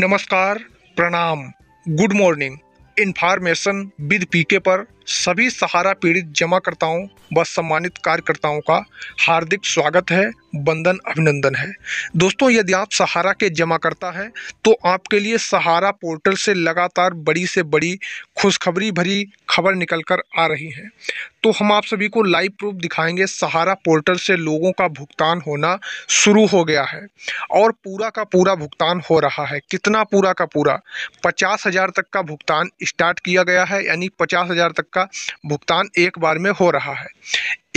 नमस्कार प्रणाम good morning information with P पर सभी सहारा पीड़ित जमाकर्ताओं व सम्मानित कार्यकर्ताओं का हार्दिक स्वागत है बंधन अभिनंदन है दोस्तों यदि आप सहारा के जमाकर्ता हैं तो आपके लिए सहारा पोर्टल से लगातार बड़ी से बड़ी खुशखबरी भरी खबर निकल कर आ रही है तो हम आप सभी को लाइव प्रूफ दिखाएंगे सहारा पोर्टल से लोगों का भुगतान होना शुरू हो गया है और पूरा का पूरा भुगतान हो रहा है कितना पूरा का पूरा पचास हज़ार तक का भुगतान स्टार्ट किया गया है यानी पचास हज़ार तक का का भुगतान एक बार में हो रहा है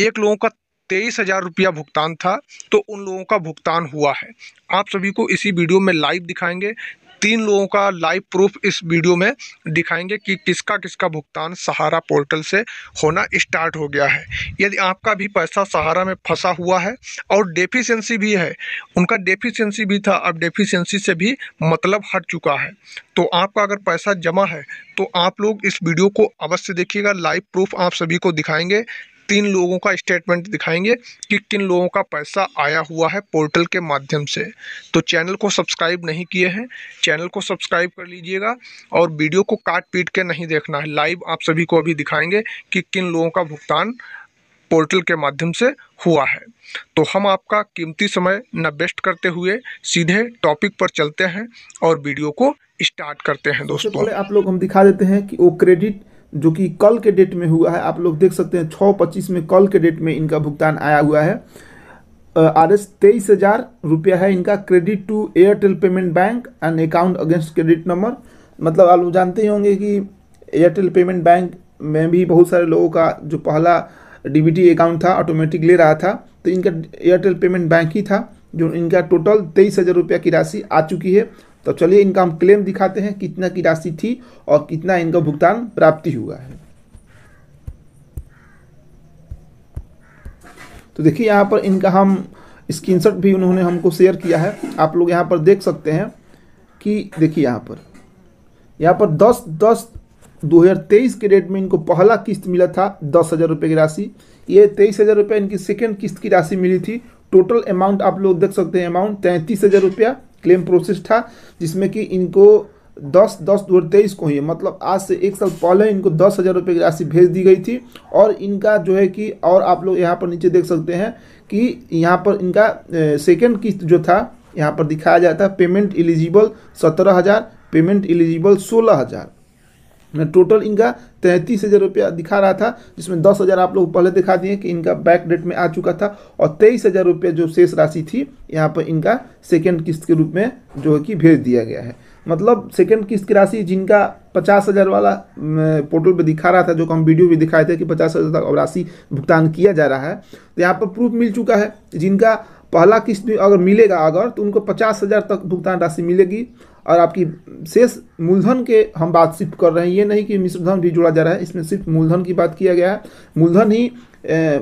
एक लोगों का तेईस हज़ार रुपया भुगतान था तो उन लोगों का भुगतान हुआ है आप सभी को इसी वीडियो में लाइव दिखाएंगे तीन लोगों का लाइव प्रूफ इस वीडियो में दिखाएंगे कि किसका किसका भुगतान सहारा पोर्टल से होना स्टार्ट हो गया है यदि आपका भी पैसा सहारा में फंसा हुआ है और डेफिशिएंसी भी है उनका डेफिशिएंसी भी था अब डेफिशिएंसी से भी मतलब हट चुका है तो आपका अगर पैसा जमा है तो आप लोग इस वीडियो को अवश्य देखिएगा लाइव प्रूफ आप सभी को दिखाएंगे तीन लोगों का स्टेटमेंट दिखाएंगे कि किन लोगों का पैसा आया हुआ है पोर्टल के माध्यम से तो चैनल को सब्सक्राइब नहीं किए हैं चैनल को सब्सक्राइब कर लीजिएगा और वीडियो को काट पीट के नहीं देखना है लाइव आप सभी को अभी दिखाएंगे कि किन लोगों का भुगतान पोर्टल के माध्यम से हुआ है तो हम आपका कीमती समय न बेस्ट करते हुए सीधे टॉपिक पर चलते हैं और वीडियो को स्टार्ट करते हैं दोस्तों पहले आप लोग हम दिखा देते हैं कि वो क्रेडिट जो कि कल के डेट में हुआ है आप लोग देख सकते हैं छः पच्चीस में कल के डेट में इनका भुगतान आया हुआ है आर एस तेईस हज़ार रुपया है इनका credit to Airtel payment bank and account against credit number मतलब आप लोग जानते ही होंगे कि एयरटेल पेमेंट बैंक में भी बहुत सारे लोगों का जो पहला डी अकाउंट था ऑटोमेटिक ले रहा था तो इनका एयरटेल पेमेंट बैंक ही था जो इनका टोटल तेईस हज़ार रुपया की राशि आ चुकी है तो चलिए इनका हम क्लेम दिखाते हैं कितना की राशि थी और कितना इनका भुगतान प्राप्ति हुआ है तो देखिए यहाँ पर इनका हम स्क्रीनशॉट भी उन्होंने हमको शेयर किया है आप लोग यहाँ पर देख सकते हैं कि देखिए यहाँ पर यहाँ पर 10 10 2023 के डेट में इनको पहला किस्त मिला था दस हज़ार रुपये की राशि ये तेईस हज़ार रुपये इनकी सेकेंड किस्त की राशि मिली थी टोटल अमाउंट आप लोग देख सकते हैं अमाउंट तैंतीस हज़ार रुपया क्लेम प्रोसेस था जिसमें कि इनको दस दस दो तेईस को ही मतलब आज से एक साल पहले इनको दस हज़ार रुपये की राशि भेज दी गई थी और इनका जो है कि और आप लोग यहाँ पर नीचे देख सकते हैं कि यहाँ पर इनका सेकेंड किस्त जो था यहाँ पर दिखाया जाता है पेमेंट एलिजिबल सत्रह हज़ार पेमेंट एलिजिबल सोलह हज़ार मैं टोटल इनका तैंतीस हज़ार रुपया दिखा रहा था जिसमें दस हज़ार आप लोग पहले दिखा दिए कि इनका बैक डेट में आ चुका था और तेईस हज़ार रुपया जो शेष राशि थी यहाँ पर इनका सेकेंड किस्त के रूप में जो है कि भेज दिया गया है मतलब सेकेंड किस्त की राशि जिनका पचास हज़ार वाला पोर्टल पर दिखा रहा था जो हम वीडियो भी दिखाए थे कि पचास हज़ार तक राशि भुगतान किया जा रहा है तो यहाँ पर प्रूफ मिल चुका है जिनका पहला किस्त भी अगर मिलेगा अगर तो उनको पचास हज़ार तक भुगतान राशि मिलेगी और आपकी शेष मूलधन के हम बात सिर्फ कर रहे हैं ये नहीं कि मिश्रधन भी जोड़ा जा रहा है इसमें सिर्फ मूलधन की बात किया गया है मूलधन ही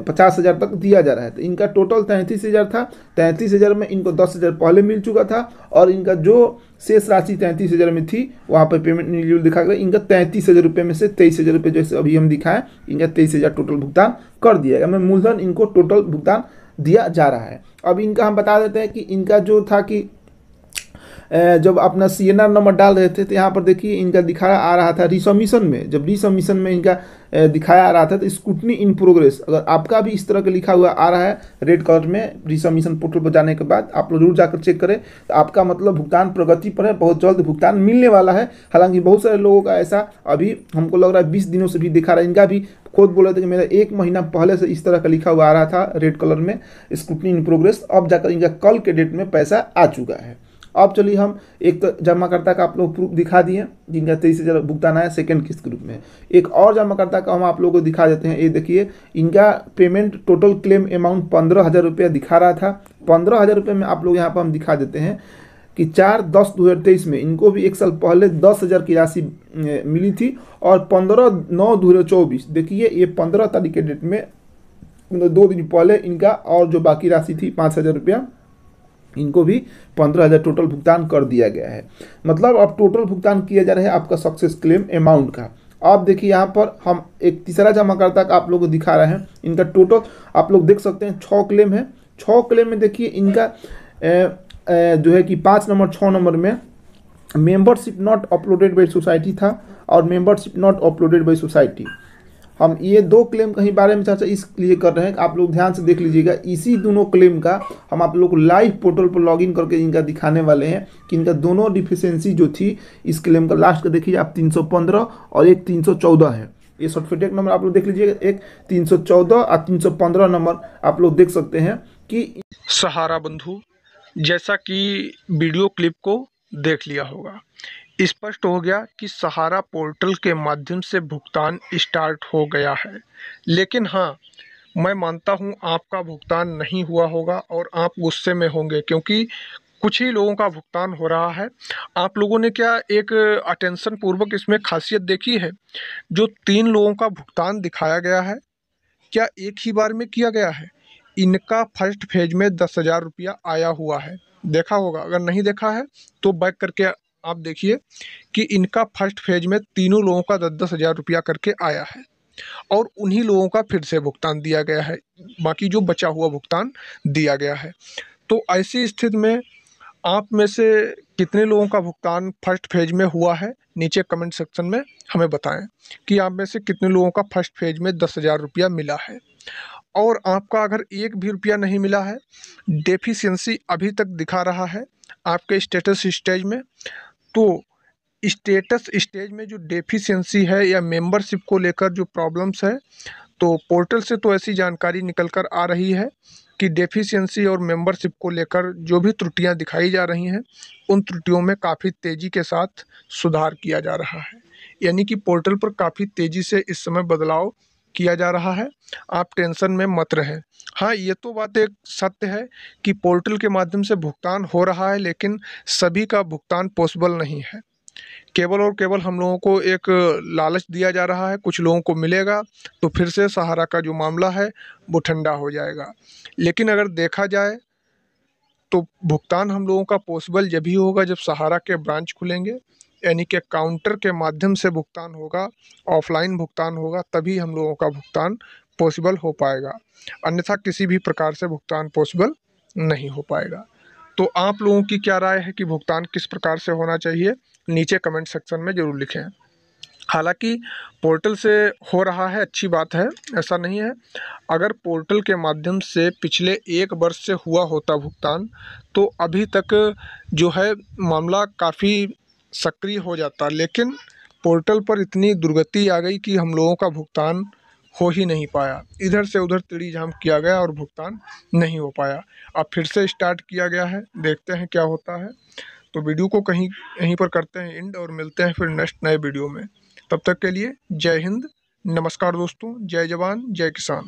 पचास हज़ार तक दिया जा रहा है तो इनका टोटल तैंतीस हज़ार था तैंतीस हज़ार में इनको दस हज़ार पहले मिल चुका था और इनका जो शेष राशि तैंतीस हज़ार में थी वहाँ पर पेमेंट न्यूल दिखा गया इनका तैंतीस हज़ार रुपये में से तेईस हज़ार रुपये जैसे अभी हम दिखाएं इनका तेईस हज़ार टोटल भुगतान कर दिया गया मैं मतलब मूलधन इनको टोटल भुगतान दिया जा रहा है अब इनका हम बता देते हैं कि इनका जो था कि जब अपना सी नंबर डाल रहे थे तो यहाँ पर देखिए इनका दिखाया आ रहा था रिसमिशन में जब रिसमिशन में इनका दिखाया आ रहा था तो स्कूटनी इन प्रोग्रेस अगर आपका भी इस तरह का लिखा हुआ आ रहा है रेड कलर में रिसमिशन पोर्टल पर जाने के बाद आप लोग जरूर जाकर चेक करें तो आपका मतलब भुगतान प्रगति पर है बहुत जल्द भुगतान मिलने वाला है हालांकि बहुत सारे लोगों का ऐसा अभी हमको लग रहा है बीस दिनों से भी दिखा रहा है इनका भी खुद बोल रहे थे कि मेरा एक महीना पहले से इस तरह का लिखा हुआ आ रहा था रेड कलर में स्कूटनी इन प्रोग्रेस अब जाकर इनका कल के डेट में पैसा आ चुका है अब चलिए हम एक जमाकर्ता का आप लोग प्रूफ दिखा दिए जिनका तेईस हज़ार भुगतान आया सेकेंड किस्त के रूप में एक और जमाकर्ता का हम आप लोगों को दिखा देते हैं ये देखिए इनका पेमेंट टोटल क्लेम अमाउंट पंद्रह हज़ार रुपया दिखा रहा था पंद्रह हज़ार रुपये में आप लोग यहाँ पर हम दिखा देते हैं कि चार दस दो हज़ार तेईस में इनको भी एक साल पहले दस हज़ार की राशि मिली थी और पंद्रह नौ दो हज़ार चौबीस देखिए ये पंद्रह तारीख के डेट में मतलब दो दिन पहले इनका और जो बाकी राशि थी पाँच हज़ार रुपया इनको भी पंद्रह हज़ार टोटल भुगतान कर दिया गया है मतलब अब टोटल भुगतान किया जा रहा है आपका सक्सेस क्लेम अमाउंट का आप देखिए यहाँ पर हम एक तीसरा जमाकर्ता का आप लोग को दिखा रहे हैं इनका टोटल आप लोग देख सकते हैं छः क्लेम है छः क्लेम में देखिए इनका ए, ए, जो है कि पाँच नंबर छः नंबर में membership not uploaded by society था और membership not uploaded by society हम ये दो क्लेम कहीं बारे में चर्चा इसलिए कर रहे हैं आप लोग ध्यान से देख लीजिएगा इसी दोनों क्लेम का हम आप लोग लाइव पोर्टल पर लॉगिन करके इनका दिखाने वाले हैं कि इनका दोनों डिफिशेंसी जो थी इस क्लेम का लास्ट का देखिए आप 315 और एक 314 है ये सर्टिफिकेट नंबर आप लोग देख लीजिएगा एक 314 और तीन नंबर आप लोग देख सकते हैं कि सहारा बंधु जैसा कि वीडियो क्लिप को देख लिया होगा स्पष्ट हो गया कि सहारा पोर्टल के माध्यम से भुगतान स्टार्ट हो गया है लेकिन हाँ मैं मानता हूँ आपका भुगतान नहीं हुआ होगा और आप गुस्से में होंगे क्योंकि कुछ ही लोगों का भुगतान हो रहा है आप लोगों ने क्या एक अटेंशन पूर्वक इसमें खासियत देखी है जो तीन लोगों का भुगतान दिखाया गया है क्या एक ही बार में किया गया है इनका फर्स्ट फेज में दस हज़ार रुपया आया हुआ है देखा होगा अगर नहीं देखा है तो बैक करके आप देखिए कि इनका फर्स्ट फेज में तीनों लोगों का दस दस हज़ार रुपया करके आया है और उन्हीं लोगों का फिर से भुगतान दिया गया है बाकी जो बचा हुआ भुगतान दिया गया है तो ऐसी स्थिति में आप में से कितने लोगों का भुगतान फर्स्ट फेज में हुआ है नीचे कमेंट सेक्शन में हमें बताएं कि आप में से कितने लोगों का फर्स्ट फेज में दस हज़ार रुपया मिला है और आपका अगर एक भी रुपया नहीं मिला है डेफिशिएंसी अभी तक दिखा रहा है आपके स्टेटस स्टेज में तो स्टेटस स्टेज में जो डेफिशिएंसी है या मेंबरशिप को लेकर जो प्रॉब्लम्स है तो पोर्टल से तो ऐसी जानकारी निकल कर आ रही है कि डेफिशिएंसी और मेंबरशिप को लेकर जो भी त्रुटियां दिखाई जा रही हैं उन त्रुटियों में काफ़ी तेज़ी के साथ सुधार किया जा रहा है यानी कि पोर्टल पर काफ़ी तेज़ी से इस समय बदलाव किया जा रहा है आप टेंशन में मत रहें हाँ ये तो बात एक सत्य है कि पोर्टल के माध्यम से भुगतान हो रहा है लेकिन सभी का भुगतान पॉसिबल नहीं है केवल और केवल हम लोगों को एक लालच दिया जा रहा है कुछ लोगों को मिलेगा तो फिर से सहारा का जो मामला है वो ठंडा हो जाएगा लेकिन अगर देखा जाए तो भुगतान हम लोगों का पॉसिबल जब ही होगा जब सहारा के ब्रांच खुलेंगे यानी कि काउंटर के माध्यम से भुगतान होगा ऑफलाइन भुगतान होगा तभी हम लोगों का भुगतान पॉसिबल हो पाएगा अन्यथा किसी भी प्रकार से भुगतान पॉसिबल नहीं हो पाएगा तो आप लोगों की क्या राय है कि भुगतान किस प्रकार से होना चाहिए नीचे कमेंट सेक्शन में ज़रूर लिखें हालांकि पोर्टल से हो रहा है अच्छी बात है ऐसा नहीं है अगर पोर्टल के माध्यम से पिछले एक वर्ष से हुआ होता भुगतान तो अभी तक जो है मामला काफ़ी सक्रिय हो जाता लेकिन पोर्टल पर इतनी दुर्गति आ गई कि हम लोगों का भुगतान हो ही नहीं पाया इधर से उधर तिड़ी झाम किया गया और भुगतान नहीं हो पाया अब फिर से स्टार्ट किया गया है देखते हैं क्या होता है तो वीडियो को कहीं यहीं पर करते हैं एंड और मिलते हैं फिर नेक्स्ट नए वीडियो में तब तक के लिए जय हिंद नमस्कार दोस्तों जय जवान जय किसान